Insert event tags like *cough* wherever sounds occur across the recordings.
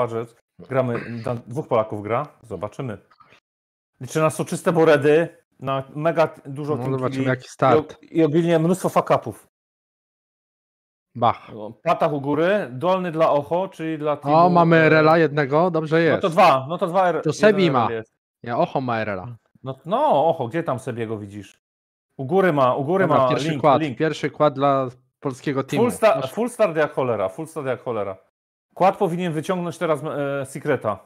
Budget. No. Gramy, dwóch Polaków gra, zobaczymy. Liczy na soczyste boredy, na mega dużo no, zobaczymy jaki start. I, ogólnie mnóstwo fakapów. Bach. No. Patach u góry, dolny dla Oho, czyli dla teamu... O, mamy e, Rela jednego, dobrze jest. No to dwa, no to dwa R... Er- to Sebi ma. Ja, Oho ma Rela. No, no, Oho, gdzie tam Sebiego widzisz? U góry ma, u góry Dobra, ma pierwszy link, kład, link. Pierwszy kład dla polskiego teamu. Full, sta, full start jak cholera, full start jak cholera. Kład powinien wyciągnąć teraz e, Secreta.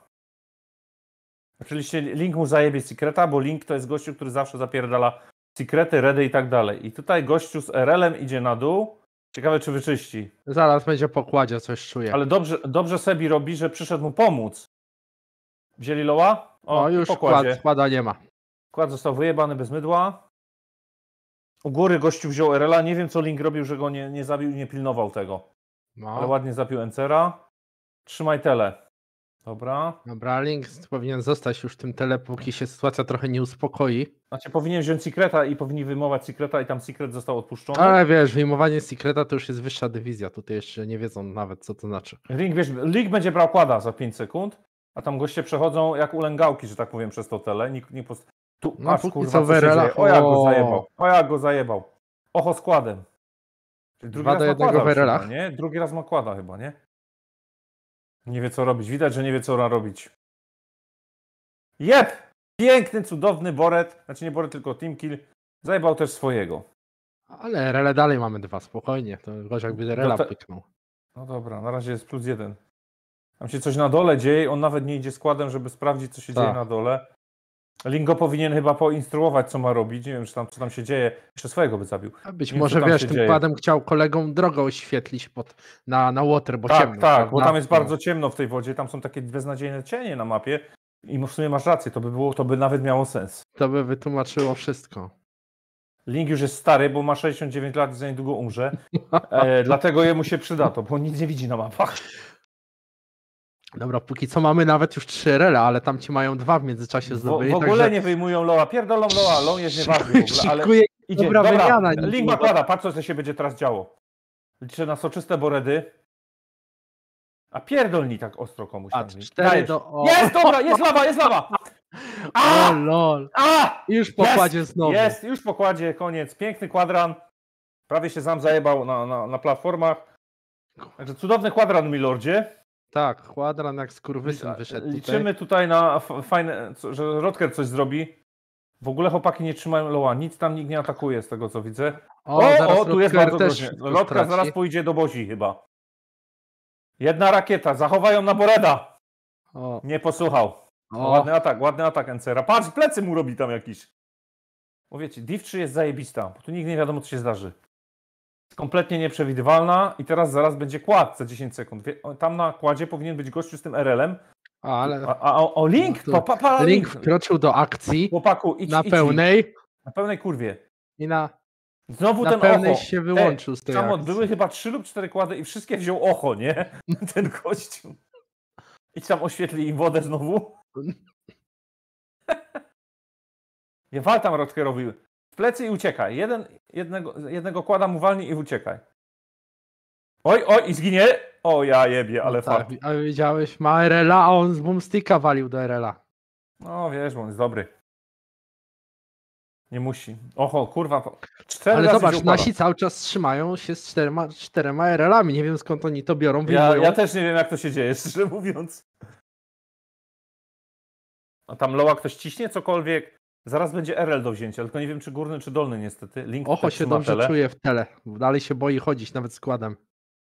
Oczywiście Link mu zajebie Secreta, bo Link to jest gościu, który zawsze zapierdala Secrety, Redy i tak dalej. I tutaj gościu z RL-em idzie na dół. Ciekawe, czy wyczyści. Zaraz będzie pokładzie, coś czuję. Ale dobrze, dobrze Sebi robi, że przyszedł mu pomóc. Wzięli Loa? O, no, już pokładzie. Kład, nie ma. Kład został wyjebany bez mydła. U góry gościu wziął RL-a. Nie wiem, co Link robił, że go nie, nie zabił i nie pilnował tego. No. Ale ładnie zapił Encera. Trzymaj tele. Dobra. Dobra, Link powinien zostać już w tym tele, póki się sytuacja trochę nie uspokoi. Znaczy powinien wziąć sekreta i powinni wyjmować sekreta i tam sekret został odpuszczony. Ale wiesz, wyjmowanie sekreta to już jest wyższa dywizja, tutaj jeszcze nie wiedzą nawet co to znaczy. Link, wiesz, Link będzie brał kłada za 5 sekund, a tam goście przechodzą jak ulęgałki, że tak powiem, przez to tele. Nikt nie post... Tu, no, aż, kurwa, co werela... O ja go zajebał, o ja go zajebał. Oho składem. Drugi Wada raz ma jednego kłada, Chyba, nie? Drugi raz ma kłada chyba, nie? Nie wie co robić. Widać, że nie wie co ona robić. Jep! Piękny, cudowny Boret. Znaczy nie Boret, tylko Timkil. Zajebał też swojego. Ale rele dalej mamy dwa, spokojnie. To gość jakby rela no pyknął. No dobra, na razie jest plus jeden. Tam się coś na dole dzieje, on nawet nie idzie składem, żeby sprawdzić, co się Ta. dzieje na dole. Lingo powinien chyba poinstruować, co ma robić. Nie wiem, czy tam, co tam się dzieje. Jeszcze swojego by zabił. A być wiem, może wiesz, tym padem chciał kolegą drogę oświetlić pod, na, na water, bo tak, ciemno. Tak, tak, bo tam jest no. bardzo ciemno w tej wodzie. Tam są takie beznadziejne cienie na mapie. I w sumie masz rację, to by było, to by nawet miało sens. To by wytłumaczyło wszystko. Link już jest stary, bo ma 69 lat i za niedługo umrze. *laughs* E, dlatego jemu się przyda to, bo on nic nie widzi na mapach. Dobra, póki co mamy nawet już trzy rele, ale tam ci mają dwa w międzyczasie zdobyli. W, w ogóle także... nie wyjmują Loa, pierdolą Loa, Loa jest *laughs* nieważny w idzie. Dobra, wymiana, Link nakłada, patrz co się będzie teraz działo. Liczę na soczyste boredy. A pierdolni tak ostro komuś. A, cztery do... O. Jest, dobra, jest lawa, jest lawa! *laughs* A! lol. A! Już pokładzie jest, znowu. Jest, już pokładzie, koniec. Piękny kwadran. Prawie się sam zajebał na, na, na platformach. Także cudowny kwadran, milordzie. Tak, Kwadran jak skurwysyn wyszedł Liczymy tutaj, tutaj na fajne, że Rodker coś zrobi. W ogóle chłopaki nie trzymają loa, nic tam nikt nie atakuje z tego co widzę. O, o, o tu jest bardzo groźnie. Rodka zaraz pójdzie do Bozi chyba. Jedna rakieta, zachowają na Boreda. O. Nie posłuchał. O. Ładny atak, ładny atak Encera. Patrz, plecy mu robi tam jakiś. Mówię ci, Div 3 jest zajebista, bo tu nigdy nie wiadomo co się zdarzy kompletnie nieprzewidywalna i teraz zaraz będzie kład za 10 sekund. Tam na kładzie powinien być gościu z tym RL-em. A, ale... a, a o Link, no to... pa, pa, Link wkroczył do akcji Chłopaku, idź, na idź, pełnej. Idź. Na pełnej kurwie. I na Znowu na ten pełnej ocho. się wyłączył Ej, z tej tam akcji. były chyba trzy lub cztery kłady i wszystkie wziął ocho, nie? *laughs* ten gościu. I tam oświetli im wodę znowu. ja *laughs* waltam tam Rotkę robił w plecy i uciekaj. Jeden, jednego, jednego kładam, uwalnij i uciekaj. Oj, oj, i zginie. O, ja jebie, no ale no tak, Ale widziałeś, ma RL'a, a on z boomsticka walił do RL'a. No wiesz, bo on jest dobry. Nie musi. Oho, kurwa. Cztery Ale zobacz, nasi cały czas trzymają się z czterema, czterema RL-ami. Nie wiem skąd oni to biorą. Ja, ja, też nie wiem, jak to się dzieje, *laughs* szczerze mówiąc. A tam Loa ktoś ciśnie cokolwiek? Zaraz będzie RL do wzięcia, tylko nie wiem, czy górny, czy dolny niestety. Link Ocho się dobrze tele. czuje w tele. Dalej się boi chodzić, nawet składem.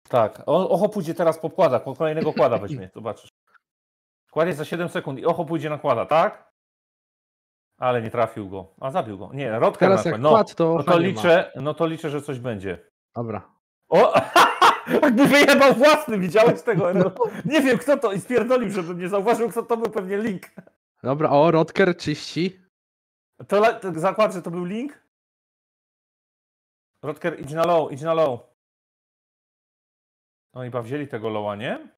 Tak. O, ocho pójdzie teraz po kładach, po kolejnego kłada *laughs* weźmie, zobaczysz. Kład jest za 7 sekund i ocho pójdzie na kłada, tak? Ale nie trafił go. A zabił go. Nie, Rodka teraz na no, kład, to no to liczę, no to liczę, że coś będzie. Dobra. O! *laughs* Jakby wyjebał własny, widziałeś tego? No, nie wiem, kto to i spierdolił, żebym nie zauważył, kto to był pewnie link. Dobra, o, Rodker czyści. To, to zakład, że to był link? Rodker, idź na low, idź na low. No i wzięli tego lowa, nie?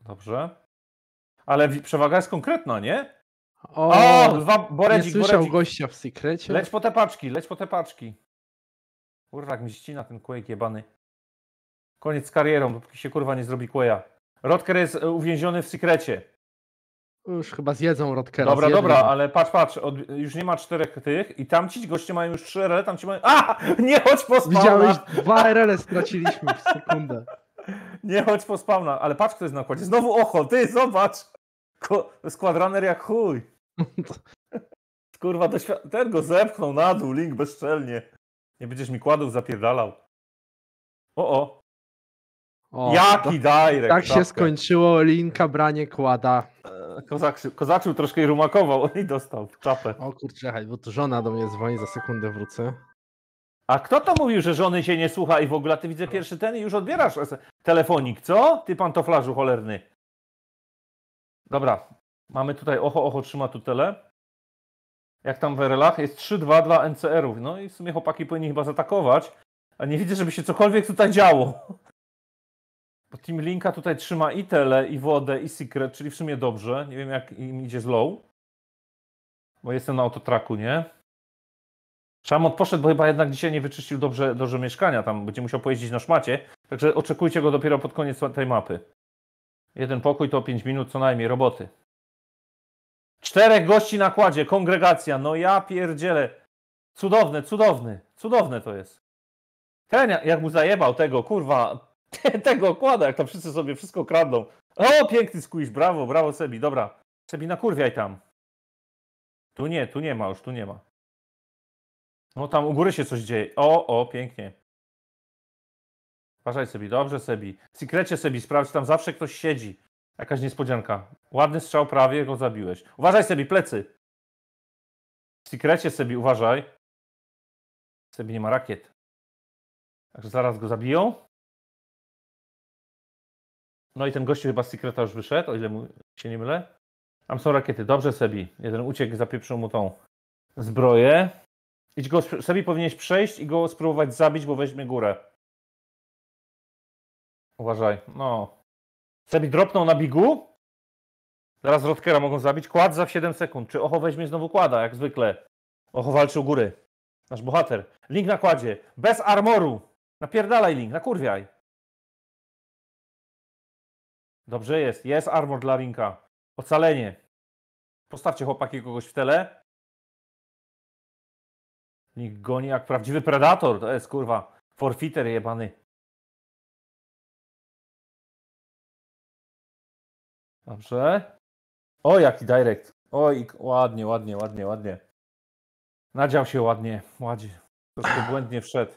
Dobrze. Ale przewaga jest konkretna, nie? O, o dwa, boredzik, nie słyszał boredzik. gościa w sekrecie. Leć po te paczki, leć po te paczki. Kurwa, jak mi ścina ten Quake jebany. Koniec z karierą, dopóki się kurwa nie zrobi Quake'a. Rodker jest e, uwięziony w sekrecie. No już chyba zjedzą Rodkera. Dobra, zjedzą. dobra, ale patrz, patrz, od, już nie ma czterech tych i tam ci goście mają już trzy RL, tam ci mają... A! *laughs* Nie chodź po spawna! Widziałeś, dwa RL straciliśmy w sekundę. *laughs* Nie chodź po spawna, ale patrz, kto jest na kładzie. Znowu Ocho, ty, zobacz! Ko składraner jak chuj. *laughs* Kurwa, ten go zepchnął na dół, Link, bezczelnie. Nie będziesz mi kładów zapierdalał. O, o. o Jaki to, direct. Tak się skończyło Linka branie kłada. Kozaczy, kozaczył troszkę i rumakował i dostał w czapę. O kurczę, czekaj, bo to żona do mnie dzwoni, za sekundę wrócę. A kto to mówił, że żony się nie słucha i w ogóle ty widzę pierwszy ten i już odbierasz telefonik, co? Ty pantoflarzu cholerny. Dobra, mamy tutaj oho, oho, trzyma tu tele. Jak tam w RL-ach jest 3-2 dla NCR-ów. No i w sumie chłopaki powinni chyba zaatakować. A nie widzę, żeby się cokolwiek tutaj działo. Bo Team Linka tutaj trzyma i tele, i wodę, i secret, czyli w sumie dobrze. Nie wiem, jak im idzie z low. Bo jestem na autotraku, nie? Szamot poszedł, bo chyba jednak dzisiaj nie wyczyścił dobrze, dobrze mieszkania. Tam będzie musiał pojeździć na szmacie. Także oczekujcie go dopiero pod koniec tej mapy. Jeden pokój to 5 minut co najmniej roboty. Czterech gości na kładzie, kongregacja. No ja pierdzielę. Cudowne, cudowny, cudowne to jest. Ten jak mu zajebał tego, kurwa, *laughs* Tego okłada, jak tam wszyscy sobie wszystko kradną. O, piękny squish, brawo, brawo Sebi, dobra. Sebi, nakurwiaj tam. Tu nie, tu nie ma już, tu nie ma. No tam u góry się coś dzieje. O, o, pięknie. Uważaj Sebi, dobrze Sebi. W sekrecie Sebi, sprawdź, tam zawsze ktoś siedzi. Jakaś niespodzianka. Ładny strzał, prawie go zabiłeś. Uważaj Sebi, plecy. W sekrecie Sebi, uważaj. Sebi nie ma rakiet. Także zaraz go zabiją. No i ten gościu chyba z Secreta już wyszedł, o ile mu się nie mylę. Tam są rakiety, dobrze Sebi. Jeden uciekł, zapieprzył mu tą zbroję. Idź go, Sebi powinieneś przejść i go spróbować zabić, bo weźmie górę. Uważaj, no. Sebi dropnął na bigu. Zaraz Rotkera mogą zabić. Kład za 7 sekund. Czy Ocho weźmie znowu kłada, jak zwykle. Ochowalczy u góry. Nasz bohater. Link na kładzie. Bez armoru. Napierdalaj Link, nakurwiaj. Dobrze jest, jest armor dla Rinka. Ocalenie. Postawcie chłopaki kogoś w tele. Link goni jak prawdziwy predator. To jest kurwa forfiter jebany. Dobrze. O, jaki direct. Oj, ładnie, ładnie, ładnie, ładnie. Nadział się ładnie, ładnie. Troszkę błędnie wszedł.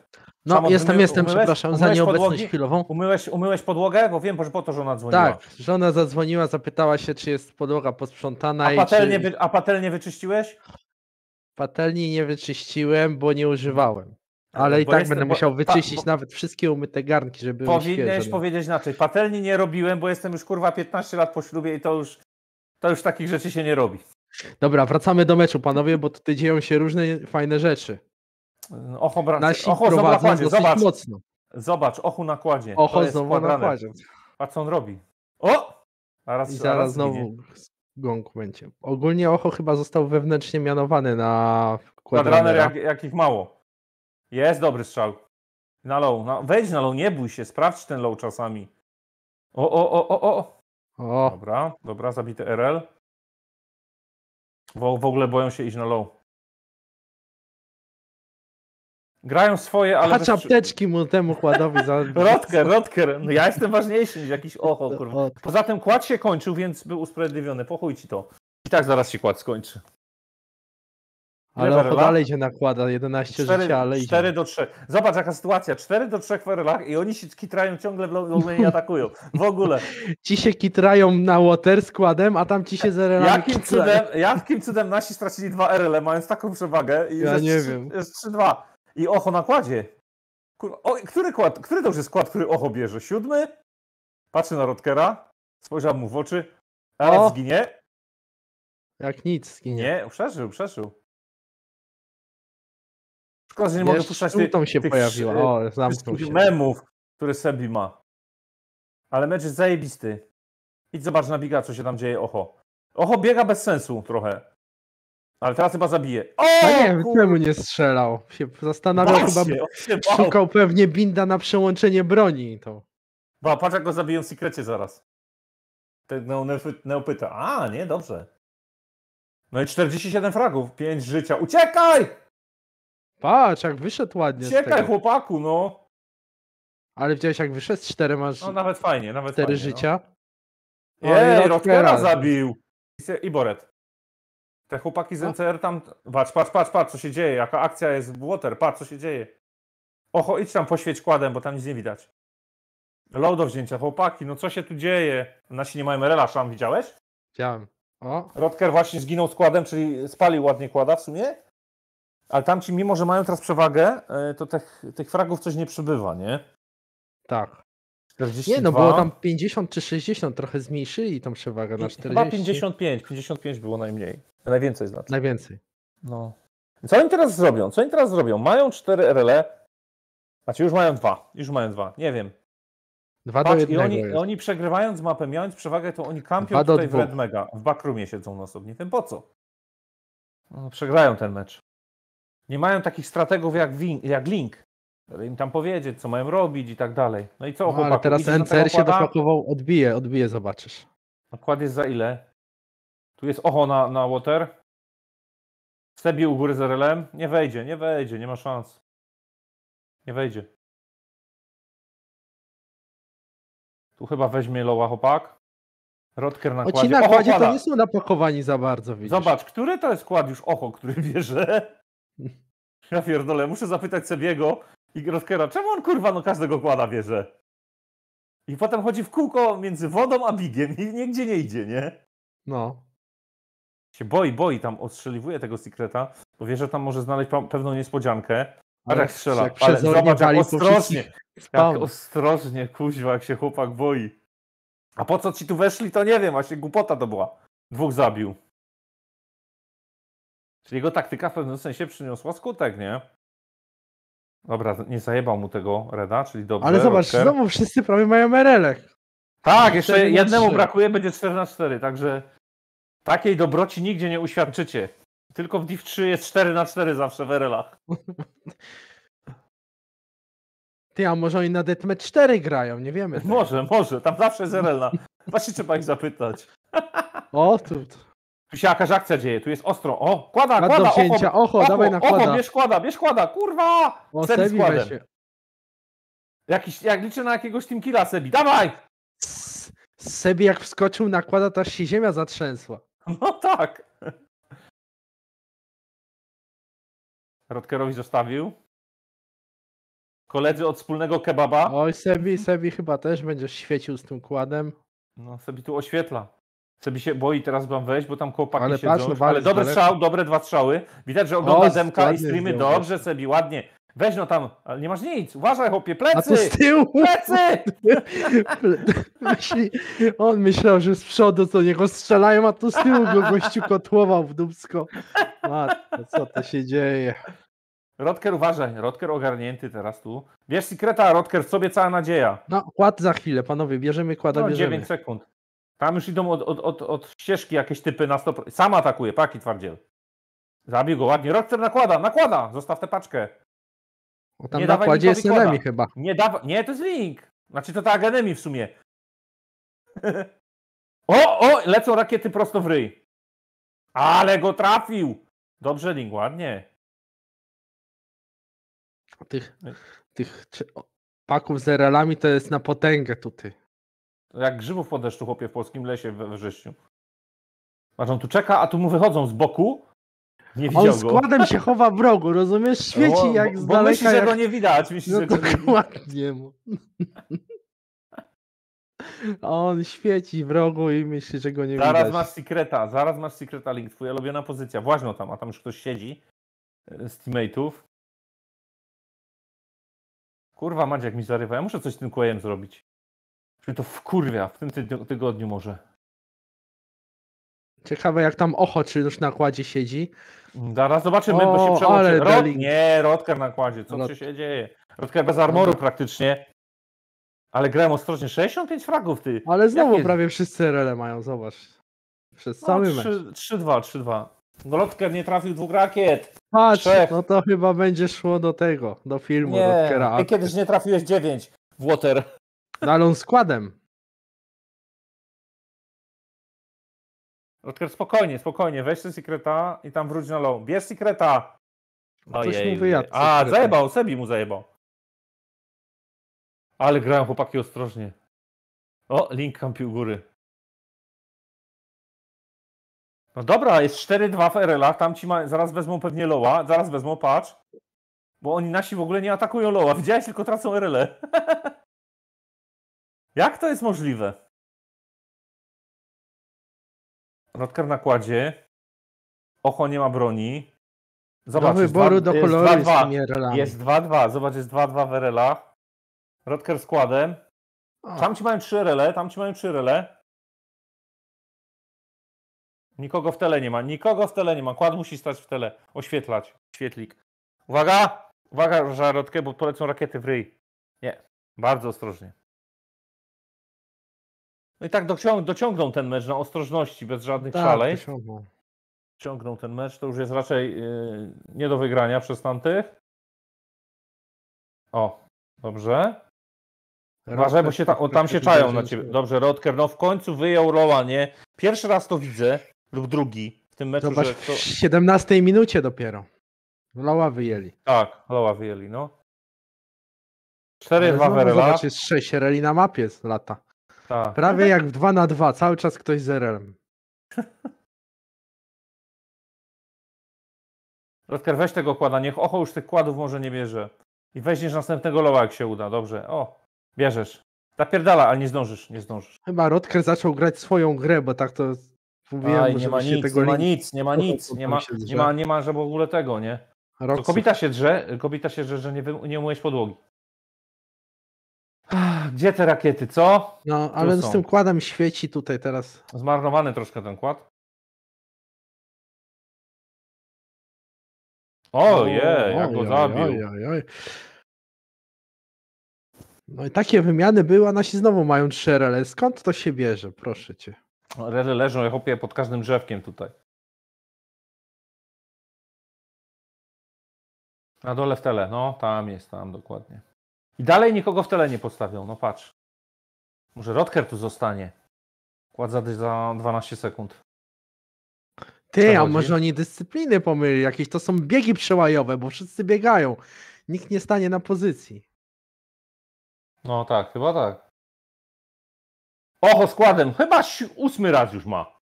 No, jestem, jestem, przepraszam, za nieobecność podłogi? chwilową. Umyłeś, umyłeś podłogę? Bo wiem, że po to żona dzwoniła. Tak, żona zadzwoniła, zapytała się, czy jest podłoga posprzątana. A, i patelnię, a patelnię wyczyściłeś? Patelni nie wyczyściłem, bo nie używałem. Ale bo i tak jestem, będę musiał wyczyścić bo... nawet wszystkie umyte garnki, żeby Powinieneś no. powiedzieć inaczej. Patelni nie robiłem, bo jestem już kurwa 15 lat po ślubie i to już, to już takich rzeczy się nie robi. Dobra, wracamy do meczu, panowie, bo tutaj dzieją się różne fajne rzeczy. Ocho, bra... Nasi Ocho prowadzą zobacz. mocno. Zobacz, Ochu na kładzie. znowu na kładzie. Patrz co on robi. O! A raz, I zaraz znowu gong będzie. Ogólnie Ocho chyba został wewnętrznie mianowany na kwadranera. jak, jak ich mało. Jest dobry strzał. Na low. Na... Wejdź na low, nie bój się, sprawdź ten low czasami. O, o, o, o, o. o. Dobra, dobra, zabity RL. w ogóle boją się iść na low. Grają swoje, ale... Patrz czapteczki mu temu kładowi za... *laughs* Rotker, Rotker, no ja jestem ważniejszy niż jakiś *laughs* oho, kurwa. Poza tym kład się kończył, więc był usprawiedliwiony, pochuj ci to. I tak zaraz się kład skończy. Ale oho, dalej się nakłada, 11 4, życia, ale 4 idzie. do 3. Zobacz jaka sytuacja, 4 do 3 w Erlach i oni się kitrają ciągle, w mnie i *laughs* atakują. W ogóle. ci się kitrają na water składem, a tam ci się z RL jakim cudem, jakim cudem nasi stracili 2 RL, mając taką przewagę i ja jest nie wiem. jest 3-2. I oho na kładzie. Kurwa, o, który, kład, który to już jest skład, który oho bierze? Siódmy? Patrzy na Rotkera, spojrzał mu w oczy. Ale zginie. Jak nic, zginie. Nie, przeżył, przeżył. Szkoda, że nie Wiesz, mogę puszczać tych, się tych pojawiła. O, zamknął się. memów, które Sebi ma. Ale mecz jest zajebisty. Idź zobacz na Biga, co się tam dzieje, oho. Oho biega bez sensu trochę. Ale teraz chyba zabije. O, A nie, czemu nie strzelał? Się zastanawiał chyba, się szukał pewnie binda na przełączenie broni. To. Ba, patrz jak go zabiję w sekrecie zaraz. Ten neopyta. A, nie, dobrze. No i 47 fragów, 5 życia. Uciekaj! Patrz, jak wyszedł ładnie. Uciekaj, chłopaku, no. Ale widziałeś, jak wyszedł z masz. No nawet fajnie, nawet 4 fajnie, no. życia. No. Jej, Rockera zabił. I Boret. Te chłopaki z NCR no. tam. Patrz, patrz, patrz, patrz, co się dzieje. Jaka akcja jest w Water. Patrz, co się dzieje. Oho, idź tam poświeć kładem, bo tam nic nie widać. Low do wzięcia, chłopaki, no co się tu dzieje? Nasi nie mają rela, szam widziałeś? Widziałem. Rotker Rodker właśnie zginął z kładem, czyli spalił ładnie kłada w sumie. Ale tamci, mimo że mają teraz przewagę, e, to tych, tych fragów coś nie przybywa, nie? Tak. 42. Nie, no było tam 50 czy 60, trochę zmniejszyli tą przewagę na 40. Chyba 55, 55 było najmniej. Najwięcej znaczy. Najwięcej. No. Co oni teraz zrobią? Co oni teraz zrobią? Mają cztery rele. Znaczy już mają dwa. Już mają dwa. Nie wiem. Dwa Patrz, do jednego. I oni, oni przegrywając mapę, mając przewagę, to oni kampią dwa tutaj w Red Mega. W backroomie siedzą na sobie. tym po co. No, przegrają ten mecz. Nie mają takich strategów jak, Wing, jak Link. Im tam powiedzieć, co mają robić i tak dalej. No i co? No, ale teraz NCR się dopakował, odbije, odbije, zobaczysz. Nakład jest za ile? Tu jest oho na, na water. Sebi u góry z RLM. Nie wejdzie, nie wejdzie, nie ma szans. Nie wejdzie. Tu chyba weźmie Loa Hopak. Rotker na kładzie. Ci na kładzie to nie są napakowani za bardzo, widzisz. Zobacz, który to jest kład już oho, który bierze? Ja pierdolę, muszę zapytać Sebiego i Rotkera, czemu on kurwa no każdego kłada bierze? I potem chodzi w kółko między wodą a bigiem i nigdzie nie idzie, nie? No się boi, boi tam, odstrzeliwuje tego sekreta, bo wie, że tam może znaleźć pewną niespodziankę. A tak jak strzela, jak ale zobacz, jak ostrożnie, jak ostrożnie, kuźwa, jak się chłopak boi. A po co ci tu weszli, to nie wiem, właśnie głupota to była. Dwóch zabił. Czyli jego taktyka w pewnym sensie przyniosła skutek, nie? Dobra, nie zajebał mu tego Reda, czyli dobrze. Ale zobacz, Rodker. znowu wszyscy prawie mają rl -ek. Tak, jeszcze jednemu brakuje, będzie 4 na 4, także Takiej dobroci nigdzie nie uświadczycie. Tylko w Div 3 jest 4 na 4 zawsze w RL-ach. *laughs* Ty, a może oni na Deathmatch 4 grają, nie wiemy. Tego. Może, może, tam zawsze jest rl -a. Właśnie trzeba ich zapytać. *laughs* O, tu. Tu się jakaś akcja dzieje, tu jest ostro. O, kłada, Kład kłada, ocho, ocho, ocho, dawaj na kłada. Ocho, bierz kłada, bierz kłada, kurwa! O, Sebi składem. Się. Jakiś, jak liczę na jakiegoś Team Killa, Sebi, dawaj! Sebi jak wskoczył nakłada to aż się ziemia zatrzęsła. *laughs* No tak. Rotkerowi zostawił. Koledzy od wspólnego kebaba. Oj, Sebi, Sebi chyba też będziesz świecił z tym kładem. No, Sebi tu oświetla. Sebi się boi, teraz mam wejść, bo tam chłopaki ale siedzą. Patrz, no, ale dobry strzał, dobre dwa strzały. Widać, że ogląda o, demka i streamy. Tak. Dobrze, Sebi, ładnie. Weź no tam, ale nie masz nic. Uważaj, chłopie, plecy! A tu z tyłu! Plecy! *laughs* Myśli, on myślał, że z przodu to niego strzelają, a tu z tyłu go gościu kotłował w dubsko. Matko, co to się dzieje? Rotker uważaj. Rotker ogarnięty teraz tu. Wiesz, sekreta, Rotker w sobie cała nadzieja. No, kład za chwilę, panowie. Bierzemy kłada, no, bierzemy. 9 sekund. Tam już idą od, od, od, od ścieżki jakieś typy na 100%. Sam atakuje, paki twardziel. Zabił go ładnie. Rotker nakłada, nakłada! Zostaw tę paczkę. Bo tam nie na kładzie jest enemy chyba. Nie, dawa... nie, to jest link. Znaczy to ta enemy w sumie. *laughs* o, o, lecą rakiety prosto w ryj. Ale go trafił. Dobrze, link, ładnie. Tych, tych paków z RL-ami to jest na potęgę tutaj. Jak grzybów po deszczu, chłopie, w polskim lesie we wrześniu. Patrz, on tu czeka, a tu mu wychodzą z boku nie widział On składem się chowa w rogu, rozumiesz? Świeci bo, jak z daleka. Bo myśli, jak... że go nie widać. Myśli, no że dokładnie mu. On świeci w rogu i myśli, że go nie zaraz widać. Zaraz masz sekreta, zaraz masz sekreta link, twoja lubiona pozycja. Właśnie tam, a tam już ktoś siedzi e, z teammate'ów. Kurwa, Maciek mi zarywa. Ja muszę coś z tym kuejem zrobić. Czyli to wkurwia w tym tygodniu może. Ciekawe jak tam Ochoczy już na kładzie siedzi. Zaraz zobaczymy, o, bo się przełączy. Rod... Deli... Nie, Rodker na kładzie, co Rod... No. się dzieje? Rodker bez armoru praktycznie. Ale grałem ostrożnie, 65 fragów ty. Ale znowu jak prawie jest? wszyscy rele mają, zobacz. Przez no, 3, mecz. 3-2, 3-2. No Rodker nie trafił dwóch rakiet. Patrz, Trzech. no to chyba będzie szło do tego, do filmu nie, Rodkera. Ty kiedyś nie trafiłeś 9 w Water. No ale on składem. Rutger, spokojnie, spokojnie, weź ten sekreta i tam wróć na low. Bierz sekreta! Ktoś mu wyjadł. A, zajebał, Sebi mu zajebał. Ale grają chłopaki ostrożnie. O, Link kampił góry. No dobra, jest 4-2 w rl tam ci ma... zaraz wezmą pewnie Loa, zaraz wezmą patrz. Bo oni nasi w ogóle nie atakują Loa, widziałeś tylko tracą RL. -e. *laughs* Jak to jest możliwe? Radka w nakładzie. Ocho nie ma broni. Zobacz, do wyboru dwa, do koloru jest 2-2. Jest 2-2. Zobacz, jest 2-2 w relach. ach Rodker składem. O. Tam ci mają 3 rele, tam ci mają 3 rele. Nikogo w tele nie ma, nikogo w tele nie ma. Kład musi stać w tele, oświetlać, świetlik. Uwaga! Uwaga, żarotkę, bo polecą rakiety w ryj. Nie, bardzo ostrożnie. No i tak docią dociągnął ten mecz na ostrożności, bez żadnych tak, szalejstw. Dociągnął. ten mecz, to już jest raczej yy, nie do wygrania przez tamtych. O, dobrze. Uważaj, bo się ta, o, tam się czają na ciebie. Dobrze, Rodker, no w końcu wyjął rola, nie? Pierwszy raz to widzę, lub drugi w tym meczu. Zobacz, że to... w 17 minucie dopiero. Loła wyjęli. Tak, Loła wyjęli, no. 4-2 Werela. Zobacz, jest 6 reli na mapie z lata. Ta. Prawie jak w 2 na 2, cały czas ktoś zerem. *laughs* Rotker, weź tego kłada, niech oho już tych kładów może nie bierze. I weźniesz następnego loła, jak się uda, dobrze. O, bierzesz. Zapierdala, ale nie zdążysz, nie zdążysz. Chyba Rotker zaczął grać swoją grę, bo tak to mówiłem, Aj, nie ma nic, tego nie ma nic, nie ma *laughs* nic, nie ma, *laughs* nie ma, nie ma, że w ogóle tego, nie? Roxy. To kobita się drze, kobita się drze, że nie, nie umyłeś podłogi gdzie te rakiety, co? No, ale z tym kładem świeci tutaj teraz. Zmarnowany troszkę ten kład. Ojej, jak go zabił. Oj, oj, oj. No i takie wymiany były, a nasi znowu mają trzy rele. Skąd to się bierze, proszę cię? Rele leżą, ja chopię pod każdym drzewkiem tutaj. Na dole w tele, no tam jest, tam dokładnie. I dalej nikogo w tyle nie podstawią, no patrz. Może Rodker tu zostanie. Kład za 12 sekund. Ty, a może oni dyscypliny pomyli? Jakieś to są biegi przełajowe, bo wszyscy biegają. Nikt nie stanie na pozycji. No tak, chyba tak. Oho, składem. Chyba ósmy raz już ma.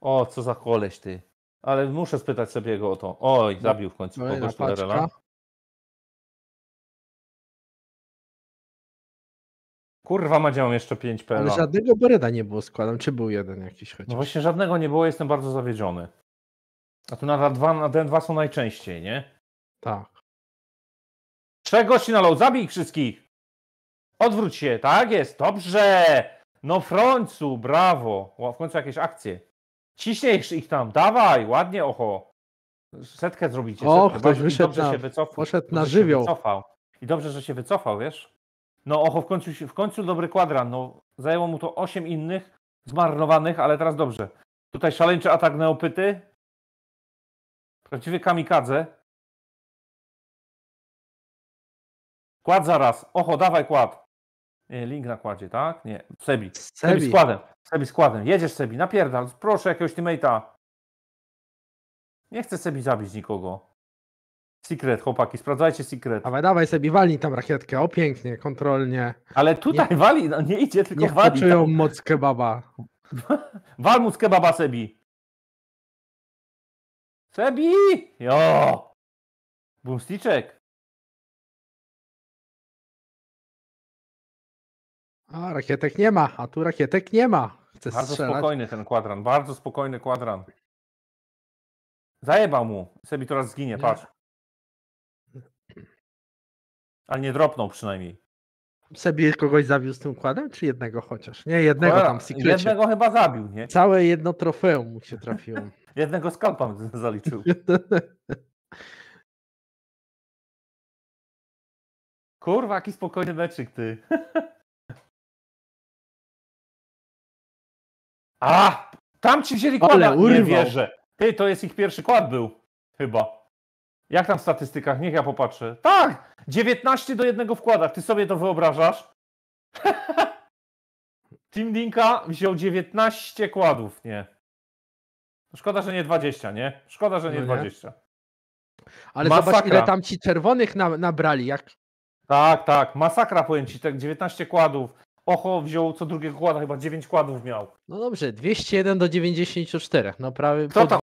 O, co za koleś ty. Ale muszę spytać sobie go o to. Oj, zabił w końcu no kogoś Tuderela. Kurwa mać, ja mam jeszcze 5 PLA. Ale żadnego Bereda nie było, składam. Czy był jeden jakiś chociaż? No właśnie żadnego nie było, jestem bardzo zawiedziony. A tu na, dwa, na ten dwa są najczęściej, nie? Tak. Trzech gości na low, zabij wszystkich! Odwróć się, tak jest, dobrze! No w końcu, brawo! w końcu jakieś akcje. Ciśniesz ich tam, dawaj, ładnie, oho. Setkę zrobicie. O, setkę. ktoś wyszedł dobrze na, się wycofał. Poszedł na żywioł. I dobrze, że się wycofał, wiesz? No oho, w końcu, w końcu dobry kwadran. No, zajęło mu to 8 innych zmarnowanych, ale teraz dobrze. Tutaj szaleńczy atak neopyty. Prawdziwy kamikadze. Kład zaraz. Oho, dawaj kład. Nie, Link na kładzie, tak? Nie, Sebi. Sebi, Sebi składem. Sebi składem. Jedziesz Sebi, napierdal. Proszę jakiegoś teammate'a. Nie chcę Sebi zabić nikogo. Secret, chłopaki, sprawdzajcie secret. Dawaj, dawaj sobie, walnij tam rakietkę, o pięknie, kontrolnie. Ale tutaj nie, wali, no nie idzie, tylko niech wali. Niech moc kebaba. *laughs* Wal mu z kebaba, Sebi. Sebi! Jo! Bumsticzek. A, rakietek nie ma, a tu rakietek nie ma. Chce bardzo strzelać. spokojny ten kwadran, bardzo spokojny kwadran. Zajebał mu. Sebi teraz zginie, nie. patrz. Ale nie dropnął przynajmniej. Sebie kogoś zabił z tym układem, czy jednego chociaż? Nie, jednego tam w Jednego chyba zabił, nie? Całe jedno trofeum mu się trafiło. *laughs* jednego skalpa zaliczył. *laughs* Kurwa, jaki spokojny meczyk, ty. *laughs* A! Tam ci wzięli kłada, nie wierzę. Ty, to jest ich pierwszy kład był. Chyba. Jak tam w statystykach? Niech ja popatrzę. Tak! 19 do 1 wkładach, ty sobie to wyobrażasz? *laughs* Team Dinka wziął 19 kładów, nie. No szkoda, że nie 20, nie? Szkoda, że nie, no nie. 20. Ale masakra. zobacz, ile tam ci czerwonych na, nabrali. Jak... Tak, tak, masakra powiem ci, tak 19 kładów. Oho, wziął co drugiego kłada, chyba 9 kładów miał. No dobrze, 201 do 94, no prawie... Kto pod... tam